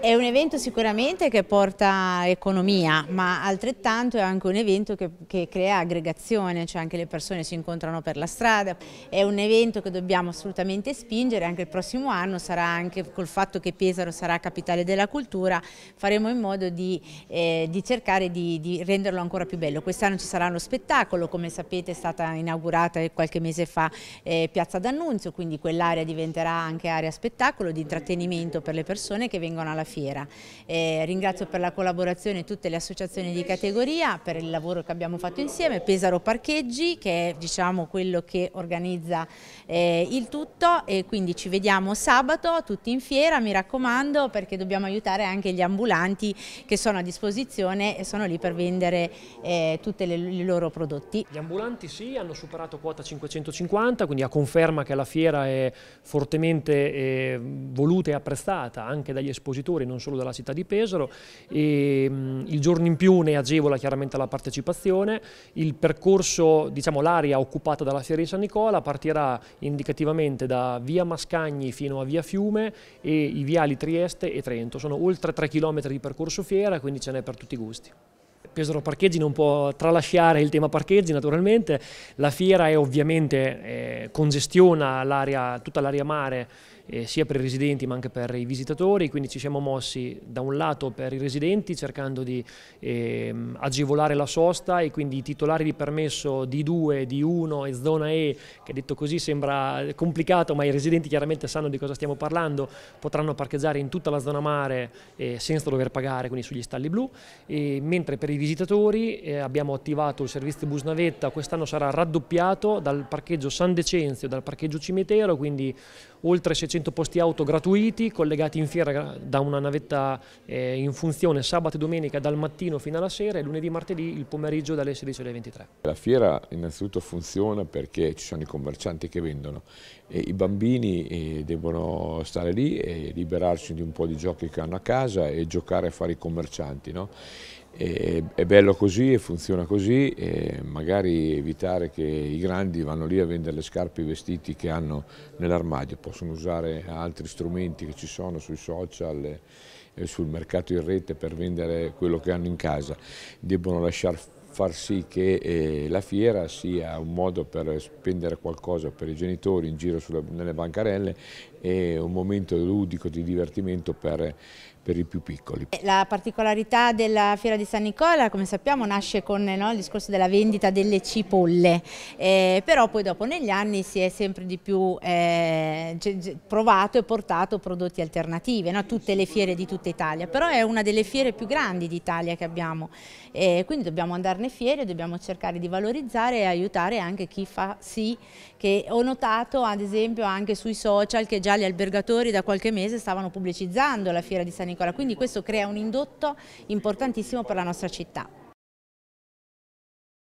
È un evento sicuramente che porta economia, ma altrettanto è anche un evento che, che, crea aggregazione, cioè anche le persone si incontrano per la strada. È un evento che dobbiamo assolutamente spingere, anche il prossimo anno sarà anche col fatto che Pesaro sarà capitale della cultura, faremo in modo di, eh, di cercare di, di, renderlo ancora più bello. Quest'anno ci sarà lo spettacolo, come sapete è stata inaugurata qualche mese fa eh, Piazza d'Annunzio, quindi quell'area diventerà anche area spettacolo di intrattenimento per le persone che vengono alla fiera. Eh, ringrazio per la collaborazione tutte le associazioni di categoria, per il lavoro che abbiamo fatto insieme, Pesaro Parcheggi che è diciamo, quello che organizza eh, il tutto e quindi ci vediamo sabato tutti in fiera, mi raccomando perché dobbiamo aiutare anche gli ambulanti che sono a disposizione e sono lì per vendere eh, tutti i loro prodotti. Gli ambulanti sì, hanno superato quota 550, quindi a conferma che la fiera è fortemente eh, voluta e apprezzata anche dagli espositori lavoratori, non solo della città di Pesaro. E, mh, mm, il giorno in più ne agevola chiaramente la partecipazione. Il percorso, diciamo l'area occupata dalla Fiera di San Nicola partirà indicativamente da via Mascagni fino a via Fiume e i viali Trieste e Trento. Sono oltre 3 km di percorso fiera, quindi ce n'è per tutti i gusti. Pesaro Parcheggi non può tralasciare il tema parcheggi naturalmente, la fiera è ovviamente eh, congestiona tutta l'area mare eh, sia per i residenti ma anche per i visitatori, quindi ci siamo mossi da un lato per i residenti cercando di eh, agevolare la sosta e quindi i titolari di permesso D2, D1 e zona E, che detto così sembra complicato ma i residenti chiaramente sanno di cosa stiamo parlando, potranno parcheggiare in tutta la zona mare eh, senza dover pagare, quindi sugli stalli blu, e, mentre per i visitatori eh, abbiamo attivato il servizio bus navetta, quest'anno sarà raddoppiato dal parcheggio San Decenzio, dal parcheggio Cimitero, quindi oltre 600 100 posti auto gratuiti collegati in fiera da una navetta eh, in funzione sabato e domenica dal mattino fino alla sera e lunedì martedì il pomeriggio dalle 16 alle 23. La fiera innanzitutto funziona perché ci sono i commercianti che vendono e i bambini eh, devono stare lì e liberarsi di un po' di giochi che hanno a casa e giocare a fare i commercianti. No? E, è bello così e funziona così e magari evitare che i grandi vanno lì a vendere le scarpe e i vestiti che hanno nell'armadio, possono usare altri strumenti che ci sono sui social sul mercato in rete per vendere quello che hanno in casa, debbono lasciare far sì che eh, la fiera sia un modo per spendere qualcosa per i genitori in giro sulle, nelle bancarelle e un momento ludico di divertimento per, per, i più piccoli. Eh, la particolarità della Fiera di San Nicola, come sappiamo, nasce con no, il discorso della vendita delle cipolle, eh, però poi dopo negli anni si è sempre di più eh, provato e portato prodotti alternativi, no? tutte le fiere di tutta Italia, però è una delle fiere più grandi d'Italia che abbiamo, eh, quindi dobbiamo andarne le fiere dobbiamo cercare di valorizzare e aiutare anche chi fa sì, che ho notato ad esempio anche sui social che già gli albergatori da qualche mese stavano pubblicizzando la fiera di San Nicola, quindi questo crea un indotto importantissimo per la nostra città.